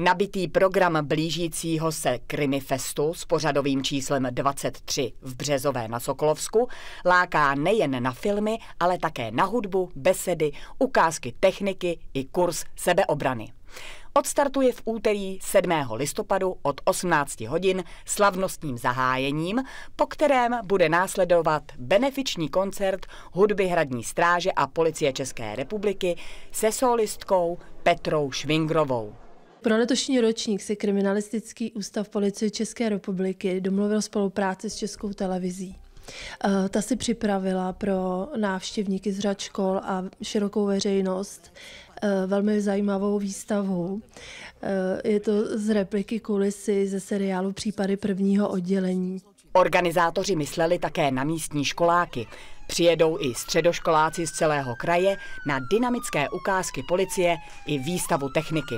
Nabitý program blížícího se Krimifestu s pořadovým číslem 23 v Březové na Sokolovsku láká nejen na filmy, ale také na hudbu, besedy, ukázky techniky i kurz sebeobrany. Odstartuje v úterý 7. listopadu od 18 hodin slavnostním zahájením, po kterém bude následovat benefiční koncert hudby Hradní stráže a policie České republiky se solistkou Petrou Švingrovou. Pro letošní ročník se Kriminalistický ústav policie České republiky domluvil spolupráci s Českou televizí. Eh, ta si připravila pro návštěvníky z řad škol a širokou veřejnost eh, velmi zajímavou výstavu. Eh, je to z repliky kulisy ze seriálu Případy prvního oddělení. Organizátoři mysleli také na místní školáky. Přijedou i středoškoláci z celého kraje na dynamické ukázky policie i výstavu techniky.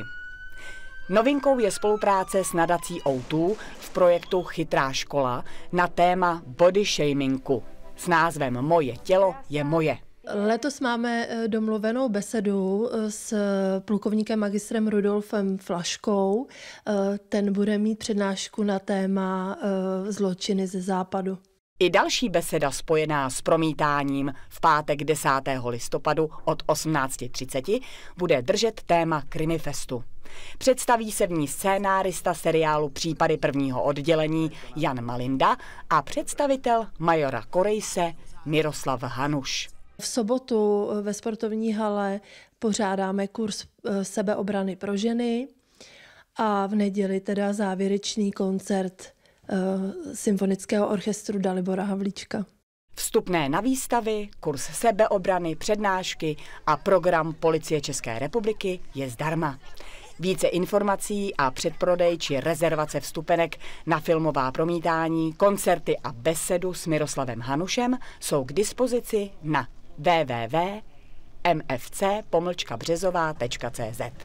Novinkou je spolupráce s nadací O2 v projektu Chytrá škola na téma body shamingu s názvem Moje tělo je moje. Letos máme eh, domluvenou besedu eh, s plukovníkem magistrem Rudolfem Flaškou. Eh, ten bude mít přednášku na téma zločiny ze západu. I další beseda spojená s promítáním v pátek 10. listopadu od 18.30 bude držet téma Krimifestu. Představí se v ní scénárista seriálu Případy prvního oddělení Jan Malinda a představitel majora Korejse Miroslav Hanuš. V sobotu ve sportovní hale pořádáme kurz eh, sebeobrany pro ženy a v neděli teda závěrečný koncert Eh, symfonického orchestru Dalibora Havlíčka. Vstupné na výstavy, kurz sebeobrany, přednášky a program Policie České republiky je zdarma. Více informací a předprodej či rezervace vstupenek na filmová promítání, koncerty a besedu s Miroslavem Hanušem jsou k dispozici na www.mfc-březová.cz.